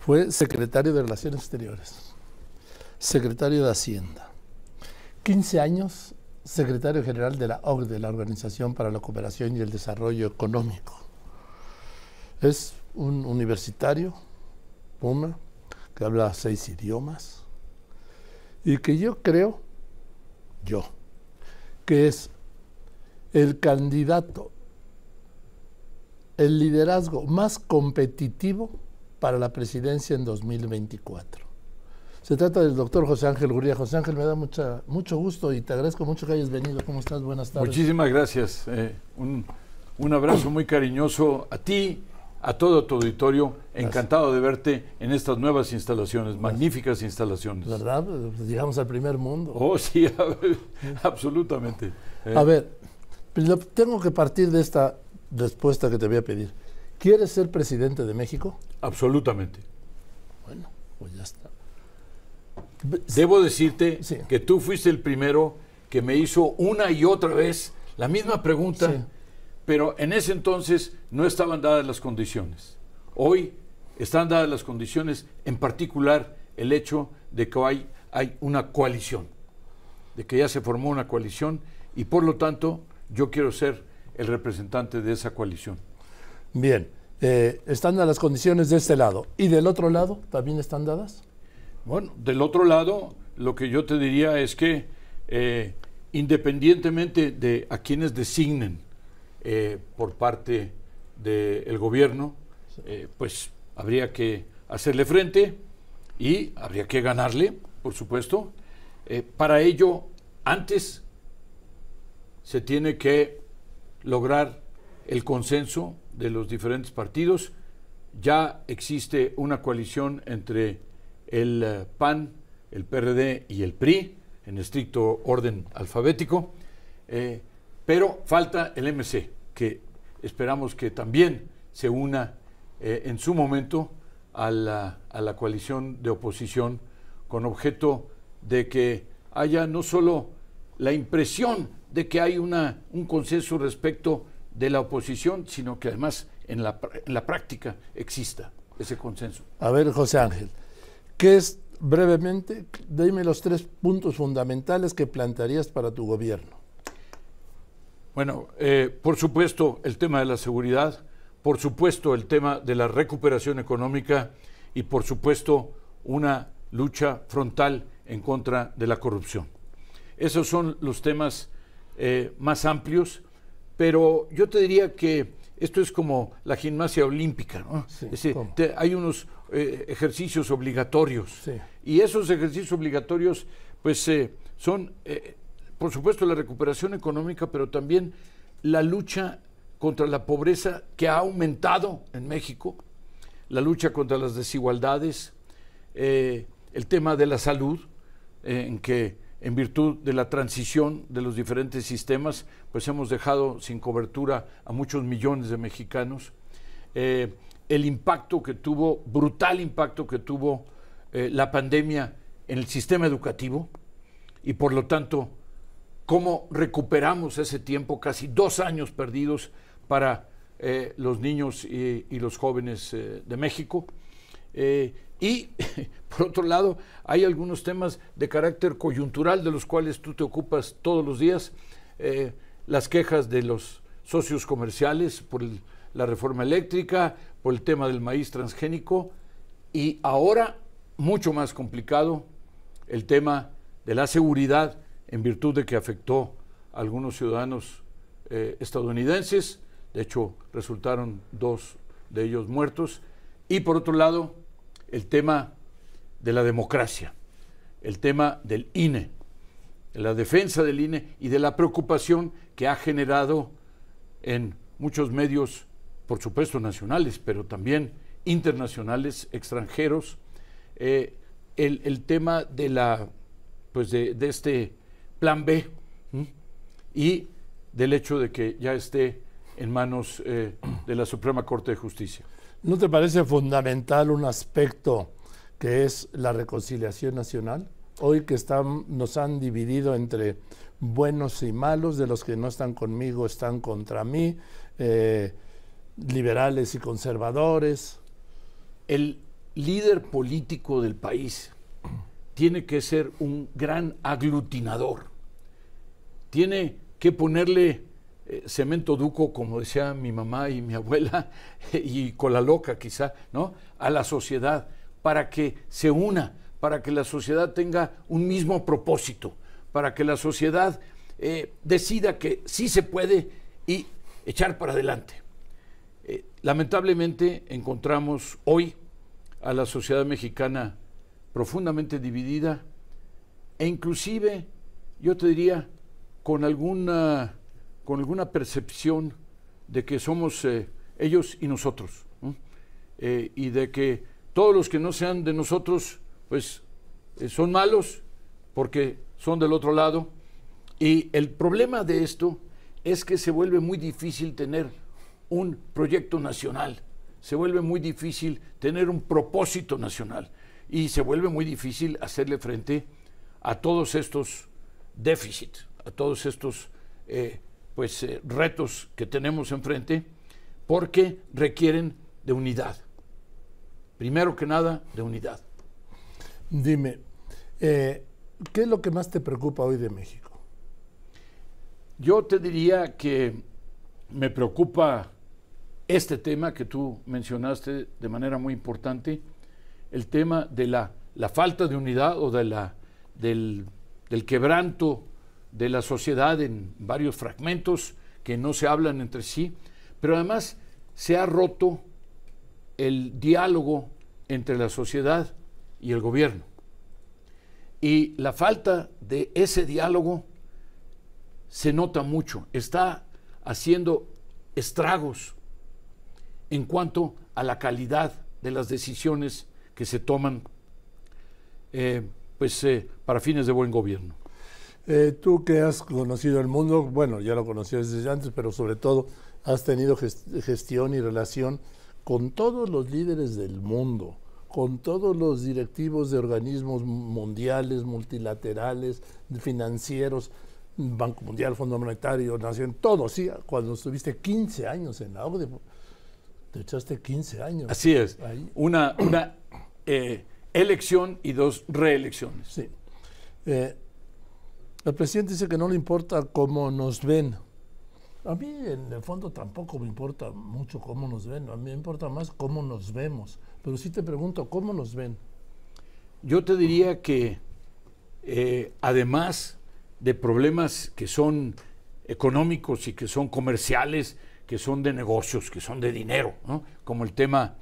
fue secretario de Relaciones Exteriores, secretario de Hacienda, 15 años secretario general de la de la Organización para la Cooperación y el Desarrollo Económico. Es un universitario, Puma, que habla seis idiomas y que yo creo, yo, que es el candidato, el liderazgo más competitivo para la presidencia en 2024. Se trata del doctor José Ángel Gurría. José Ángel, me da mucha, mucho gusto y te agradezco mucho que hayas venido. ¿Cómo estás? Buenas tardes. Muchísimas gracias. Eh, un, un, abrazo muy cariñoso a ti, a todo tu auditorio. Encantado de verte en estas nuevas instalaciones, magníficas instalaciones. ¿Verdad? Pues llegamos al primer mundo. Oh, sí, absolutamente. A eh, ver, pues tengo que partir de esta respuesta que te voy a pedir. ¿Quieres ser presidente de México? Absolutamente. Bueno, pues ya está. Debo decirte que tú fuiste el primero que me hizo una y otra vez la misma pregunta, pero en ese entonces no estaban dadas las condiciones. Hoy están dadas las condiciones, en particular el hecho de que hay, hay una coalición, de que ya se formó una coalición y por lo tanto yo quiero ser el representante de esa coalición. Bien, eh, ¿están las condiciones de este lado? ¿Y del otro lado también están dadas? Bueno, del otro lado, lo que yo te diría es que eh, independientemente de a quienes designen eh, por parte del gobierno, eh, pues habría que hacerle frente y habría que ganarle, por supuesto. para ello, antes se tiene que lograr el consenso de los diferentes partidos. Ya existe una coalición entre el eh, PAN, el PRD y el PRI, en estricto orden alfabético, eh, pero falta el MC, que esperamos que también se una eh, en su momento a la, a la coalición de oposición con objeto de que haya no solo la impresión de que hay una, un consenso respecto de la oposición, sino que además en la, la práctica exista ese consenso. A ver, José Ángel, ¿qué es brevemente, dime los tres puntos fundamentales que plantearías para tu gobierno? Bueno, eh, por supuesto el tema de la seguridad, por supuesto el tema de la recuperación económica y por supuesto una lucha frontal en contra de la corrupción. Esos son los temas eh, más amplios pero yo te diría que esto es como la gimnasia olímpica, ¿no? Ah, hay unos eh, ejercicios obligatorios. Y esos ejercicios obligatorios, pues, eh, son, eh, por supuesto, la recuperación económica, pero también la lucha contra la pobreza que ha aumentado en México, la lucha contra las desigualdades, el tema de la salud, en que en virtud de la transición de los diferentes sistemas, pues hemos dejado sin cobertura a muchos millones de mexicanos. Eh, el impacto que tuvo, brutal impacto que tuvo eh, la pandemia en el sistema educativo y por lo tanto, cómo recuperamos ese tiempo, casi dos años perdidos para eh, los niños y los jóvenes de México. Y, por otro lado, hay algunos temas de carácter coyuntural de los cuales tú te ocupas todos los días. Eh, las quejas de los socios comerciales por la reforma eléctrica, por el tema del maíz transgénico y ahora, mucho más complicado, el tema de la seguridad en virtud de que afectó a algunos ciudadanos eh, estadounidenses. De hecho, resultaron dos de ellos muertos. Y por otro lado, el tema de la democracia, el tema del INE, la defensa del INE y de la preocupación que ha generado en muchos medios, por supuesto nacionales, pero también internacionales, extranjeros, eh, el, tema de la pues de, este plan B y del hecho de que ya esté en manos eh, de la Suprema Corte de Justicia. ¿No te parece fundamental un aspecto que es la reconciliación nacional? Hoy que nos han dividido entre buenos y malos, de los que no están conmigo están contra mí, eh, liberales y conservadores. El líder político del país tiene que ser un gran aglutinador, tiene que ponerle eh, cemento duco, como decía mi mamá y mi abuela, y con la loca quizá, ¿no? A la sociedad, para que se una, para que la sociedad tenga un mismo propósito, para que la sociedad eh, decida que sí se puede y echar para adelante. Eh, lamentablemente encontramos hoy a la sociedad mexicana profundamente dividida e inclusive, yo te diría, con alguna con alguna percepción de que somos eh, ellos y nosotros, eh, y de que todos los que no sean de nosotros, pues eh, son malos porque son del otro lado. Y el problema de esto es que se vuelve muy difícil tener un proyecto nacional, se vuelve muy difícil tener un propósito nacional y se vuelve muy difícil hacerle frente a todos estos déficits, a todos estos pues, eh, retos que tenemos enfrente porque requieren de unidad. Primero que nada, de unidad. Dime, eh, ¿qué es lo que más te preocupa hoy de México? Yo te diría que me preocupa este tema que tú mencionaste de manera muy importante, el tema de la, falta de unidad o de la, del quebranto de la sociedad en varios fragmentos que no se hablan entre sí, pero además se ha roto el diálogo entre la sociedad y el gobierno. Y la falta de ese diálogo se nota mucho, está haciendo estragos en cuanto a la calidad de las decisiones que se toman eh, pues, eh, para fines de buen gobierno. Eh, tú que has conocido el mundo, bueno, ya lo conocí desde antes, pero sobre todo has tenido gestión y relación con todos los líderes del mundo, con todos los directivos de organismos mundiales, multilaterales, financieros, Banco Mundial, Fondo Monetario, Nación, todo, sí, cuando estuviste 15 años en la de, te echaste 15 años. Así es, una, una eh, elección y dos reelecciones. Sí. Eh, el presidente dice que no le importa cómo nos ven. A mí en el fondo tampoco me importa mucho cómo nos ven, a mí me importa más cómo nos vemos. Pero sí te pregunto, ¿cómo nos ven? Yo te diría que eh, además de problemas que son económicos y que son comerciales, que son de negocios, que son de dinero, ¿no? como el tema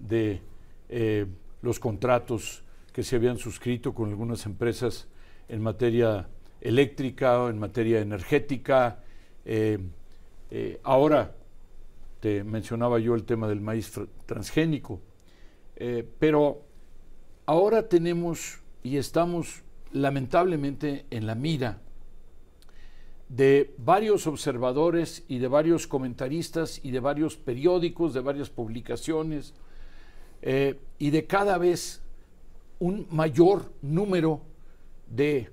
de eh, los contratos que se habían suscrito con algunas empresas en materia eléctrica, en materia energética. Eh, eh, ahora, te mencionaba yo el tema del maíz transgénico, eh, pero ahora tenemos y estamos lamentablemente en la mira de varios observadores y de varios comentaristas y de varios periódicos, de varias publicaciones y de cada vez un mayor número de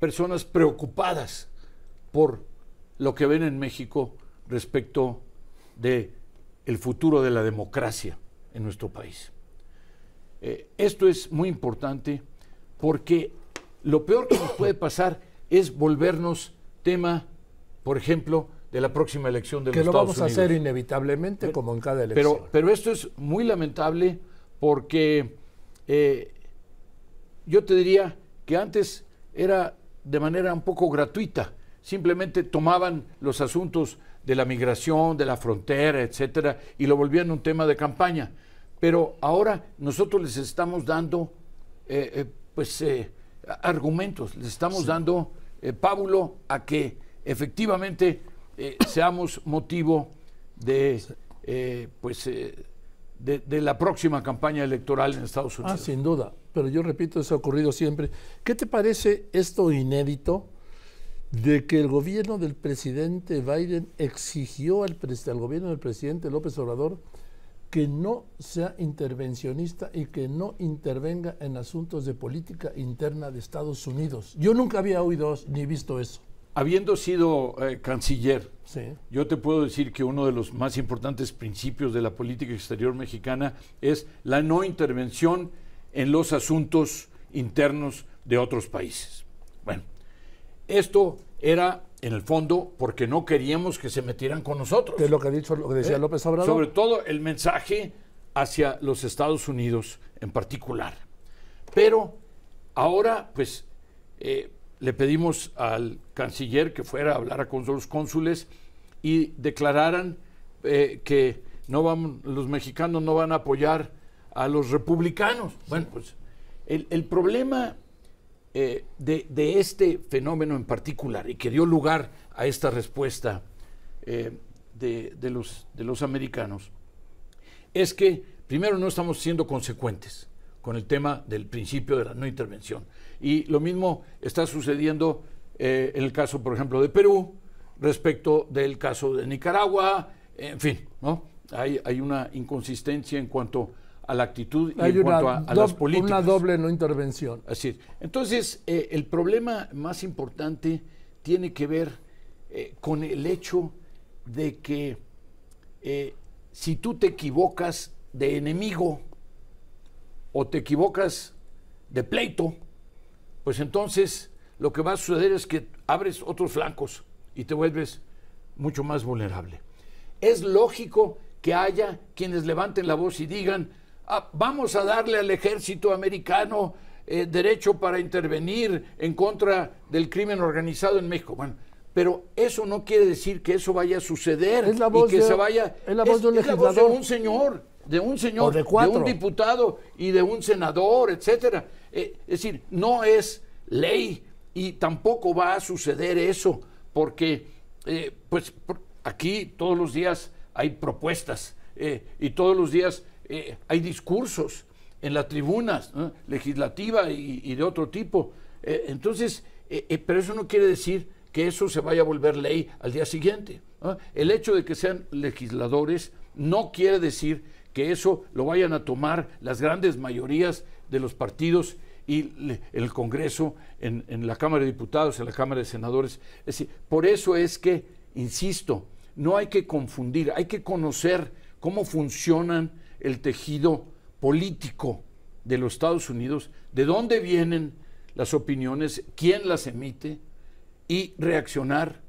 personas preocupadas por lo que ven en México respecto de el futuro de la democracia en nuestro país. Eh, esto es muy importante porque lo peor que nos puede pasar es volvernos tema, por ejemplo, de la próxima elección de que lo vamos a hacer inevitablemente como en cada elección. Pero, esto es muy lamentable porque eh, yo te diría que antes era de manera un poco gratuita. Simplemente tomaban los asuntos de la migración, de la frontera, etcétera, y lo volvían un tema de campaña. Pero ahora nosotros les estamos dando, eh, eh, pues, eh, argumentos, les estamos dando pábulo a que efectivamente seamos motivo de, pues, de, la próxima campaña electoral en Estados ah, Unidos. Ah, sin duda, pero yo repito, eso ha ocurrido siempre. ¿Qué te parece esto inédito de que el gobierno del presidente Biden exigió al, al gobierno del presidente López Obrador que no sea intervencionista y que no intervenga en asuntos de política interna de Estados Unidos? Yo nunca había oído ni visto eso habiendo sido eh, canciller, yo te puedo decir que uno de los más importantes principios de la política exterior mexicana es la no intervención en los asuntos internos de otros países. Bueno, esto era en el fondo porque no queríamos que se metieran con nosotros. es lo que ha dicho, lo que decía ¿Eh? López Obrador. Sobre todo el mensaje hacia los Estados Unidos en particular. Pero ahora, pues, eh, le pedimos al canciller que fuera a hablar con los cónsules y declararan eh, que no vamos, los mexicanos no van a apoyar a los republicanos. Bueno, pues el, problema eh, de, este fenómeno en particular y que dio lugar a esta respuesta eh, de los americanos es que, primero, no estamos siendo consecuentes con el tema del principio de la no intervención. Y lo mismo está sucediendo eh, en el caso, por ejemplo, de Perú, respecto del caso de Nicaragua, en fin, ¿no? Hay, hay una inconsistencia en cuanto a la actitud y en cuanto a, las políticas. Una doble no intervención. Así Entonces, eh, el problema más importante tiene que ver eh, con el hecho de que si tú te equivocas de enemigo, o te equivocas de pleito, pues entonces lo que va a suceder es que abres otros flancos y te vuelves mucho más vulnerable. Es lógico que haya quienes levanten la voz y digan, ah, vamos a darle al ejército americano eh, derecho para intervenir en contra del crimen organizado en México. Bueno, pero eso no quiere decir que eso vaya a suceder y que se vaya. Es la voz de legislador. la de un señor de un señor, de, un diputado y de un senador, etcétera. Eh, es decir, no es ley y tampoco va a suceder eso, porque eh, pues aquí todos los días hay propuestas eh, y todos los días hay discursos en las tribunas legislativa y, de otro tipo. entonces, pero eso no quiere decir que eso se vaya a volver ley al día siguiente. El hecho de que sean legisladores no quiere decir que eso lo vayan a tomar las grandes mayorías de los partidos y el Congreso, en, la Cámara de Diputados, en la Cámara de Senadores. Es decir, por eso es que, insisto, no hay que confundir, hay que conocer cómo funcionan el tejido político de los Estados Unidos, de dónde vienen las opiniones, quién las emite y reaccionar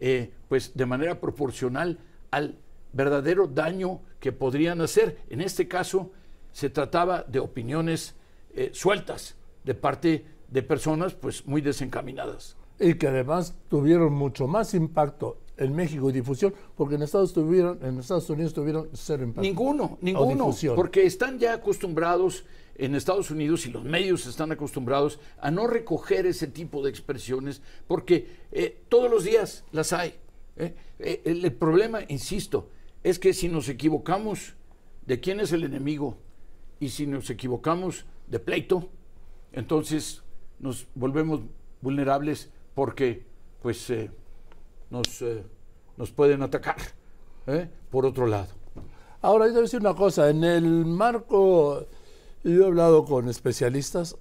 eh, pues de manera proporcional al verdadero daño que podrían hacer. En este caso se trataba de opiniones eh, sueltas de parte de personas pues muy desencaminadas. Y que además tuvieron mucho más impacto en México y difusión, porque en Estados, tuvieron, en Estados Unidos tuvieron cero impacto. Ninguno, ninguno, porque están ya acostumbrados en Estados Unidos y los medios están acostumbrados a no recoger ese tipo de expresiones, porque eh, todos los días las hay. ¿eh? el, problema, insisto, es que si nos equivocamos de quién es el enemigo y si nos equivocamos de pleito, entonces nos volvemos vulnerables porque pues eh, eh, nos, pueden atacar ¿eh? por otro lado. Ahora, yo voy a decir una cosa, en el marco, yo he hablado con especialistas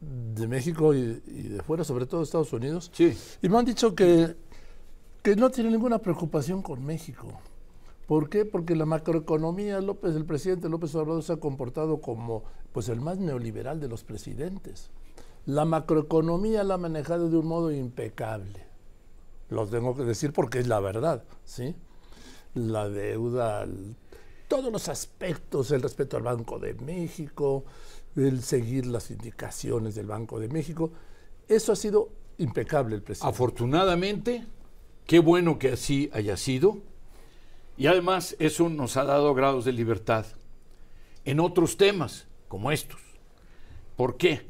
de México y, de fuera, sobre todo de Estados Unidos, y me han dicho que, que no tienen ninguna preocupación con México ¿Por qué? Porque la macroeconomía, López, el presidente López Obrador se ha comportado como pues, el más neoliberal de los presidentes. La macroeconomía la ha manejado de un modo impecable. Lo tengo que decir porque es la verdad, ¿sí? La deuda, todos los aspectos, el respeto al Banco de México, el seguir las indicaciones del Banco de México, eso ha sido impecable el presidente. Afortunadamente, qué bueno que así haya sido y además eso nos ha dado grados de libertad en otros temas como estos. ¿Por qué?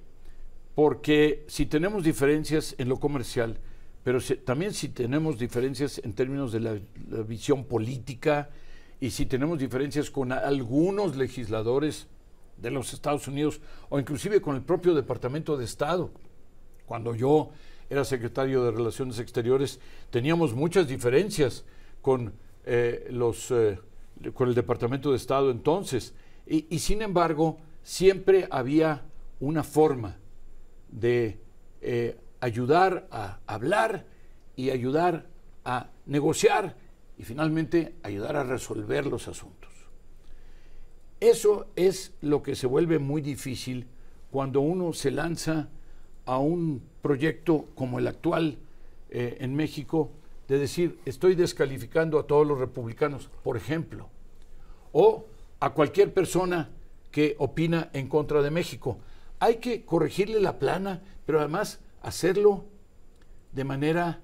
Porque si tenemos diferencias en lo comercial, pero también si tenemos diferencias en términos de la, visión política y si tenemos diferencias con algunos legisladores de los Estados Unidos o inclusive con el propio Departamento de Estado. Cuando yo era secretario de Relaciones Exteriores teníamos muchas diferencias con eh, los, eh, con el Departamento de Estado entonces. Y, sin embargo, siempre había una forma de eh, ayudar a hablar y ayudar a negociar y finalmente ayudar a resolver los asuntos. Eso es lo que se vuelve muy difícil cuando uno se lanza a un proyecto como el actual en México de decir, estoy descalificando a todos los republicanos, por ejemplo, o a cualquier persona que opina en contra de México. Hay que corregirle la plana, pero además hacerlo de manera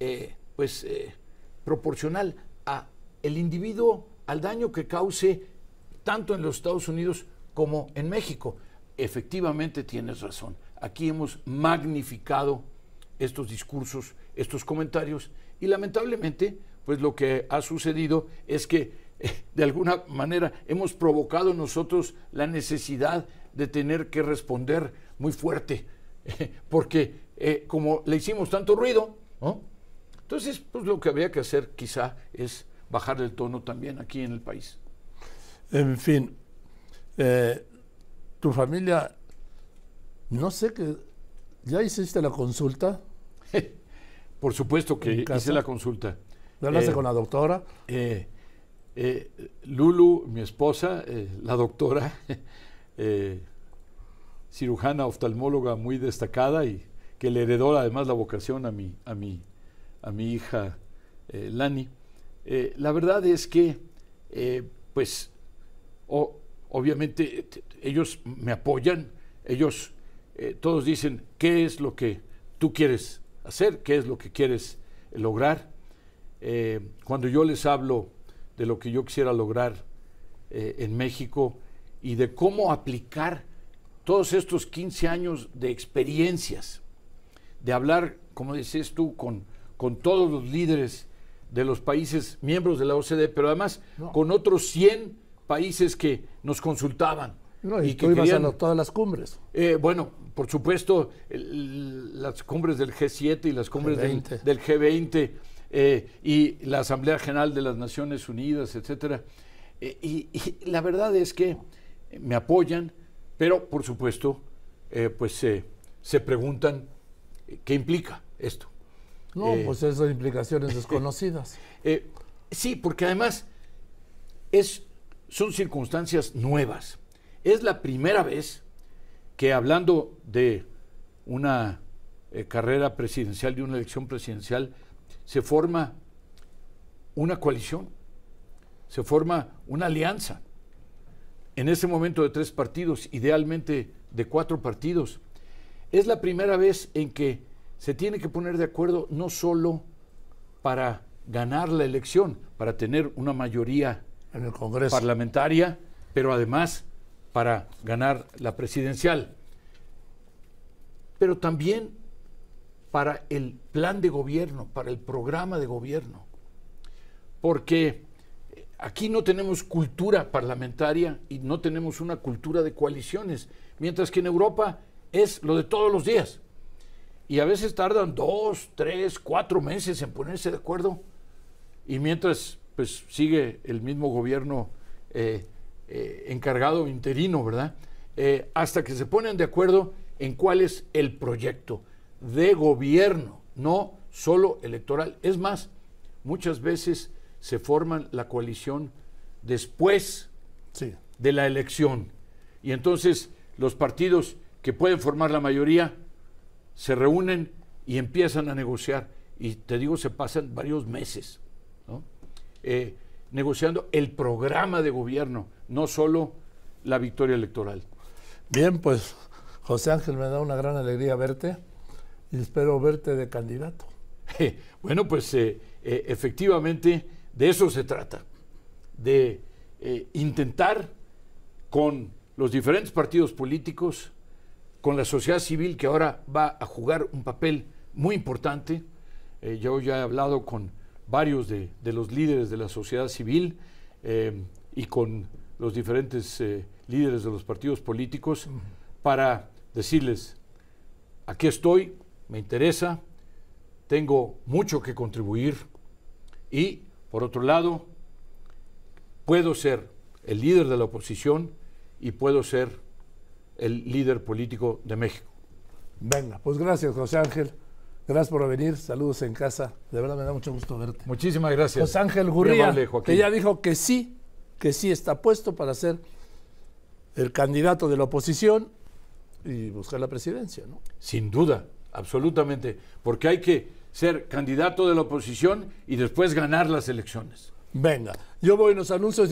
eh, pues, eh, proporcional a el individuo, al daño que cause tanto en los Estados Unidos como en México. Efectivamente tienes razón. Aquí hemos magnificado estos discursos estos comentarios y lamentablemente pues lo que ha sucedido es que eh, de alguna manera hemos provocado nosotros la necesidad de tener que responder muy fuerte, eh, porque eh, como le hicimos tanto ruido, entonces pues lo que había que hacer quizá es bajar el tono también aquí en el país. En fin, tu familia, no sé que, ¿ya hiciste la consulta? Por supuesto que hice la consulta. ¿No hablaste eh, con la doctora? Eh, eh, Lulu, mi esposa, la doctora, cirujana oftalmóloga muy destacada y que le heredó además la vocación a mi, a a mi hija Lani. la verdad es que, pues, obviamente ellos me apoyan, ellos todos dicen, ¿qué es lo que tú quieres? hacer, qué es lo que quieres lograr. Eh, cuando yo les hablo de lo que yo quisiera lograr eh, en México y de cómo aplicar todos estos 15 años de experiencias, de hablar, como dices tú, con, con todos los líderes de los países miembros de la OCDE, pero además con otros 100 países que nos consultaban. y, que ibas a todas las cumbres. Eh, bueno, por supuesto, las cumbres del G7 y las cumbres Del, G20 eh, y la Asamblea General de las Naciones Unidas, etcétera. Eh, y, la verdad es que me apoyan, pero por supuesto, eh, pues se preguntan qué implica esto. No, pues esas implicaciones desconocidas. sí, porque además es, son circunstancias nuevas. Es la primera vez que hablando de una eh, carrera presidencial, de una elección presidencial, se forma una coalición, se forma una alianza. En ese momento de tres partidos, idealmente de cuatro partidos, es la primera vez en que se tiene que poner de acuerdo no solo para ganar la elección, para tener una mayoría en el Congreso. parlamentaria, pero además para ganar la presidencial, pero también para el plan de gobierno, para el programa de gobierno. Porque aquí no tenemos cultura parlamentaria y no tenemos una cultura de coaliciones, mientras que en Europa es lo de todos los días. Y a veces tardan dos, tres, cuatro meses en ponerse de acuerdo. Y mientras pues sigue el mismo gobierno eh, eh, encargado interino, ¿verdad? Eh, hasta que se ponen de acuerdo en cuál es el proyecto de gobierno, no solo electoral. Es más, muchas veces se forman la coalición después de la elección. Y entonces los partidos que pueden formar la mayoría se reúnen y empiezan a negociar. Y te digo, se pasan varios meses. ¿no? Eh, negociando el programa de gobierno, no solo la victoria electoral. Bien, pues José Ángel, me da una gran alegría verte y espero verte de candidato. bueno, pues eh, eh, efectivamente de eso se trata, de eh, intentar con los diferentes partidos políticos, con la sociedad civil que ahora va a jugar un papel muy importante. yo ya he hablado con varios de, los líderes de la sociedad civil eh, y con los diferentes eh, líderes de los partidos políticos para decirles, aquí estoy, me interesa, tengo mucho que contribuir y, por otro lado, puedo ser el líder de la oposición y puedo ser el líder político de México. Venga, pues gracias José Ángel. Gracias por venir. Saludos en casa. De verdad me da mucho gusto verte. Muchísimas gracias. José Ángel Gurría, que ya dijo que sí, que sí está puesto para ser el candidato de la oposición y buscar la presidencia, ¿no? Sin duda, absolutamente. Porque hay que ser candidato de la oposición y después ganar las elecciones. Venga, yo voy en los anuncios.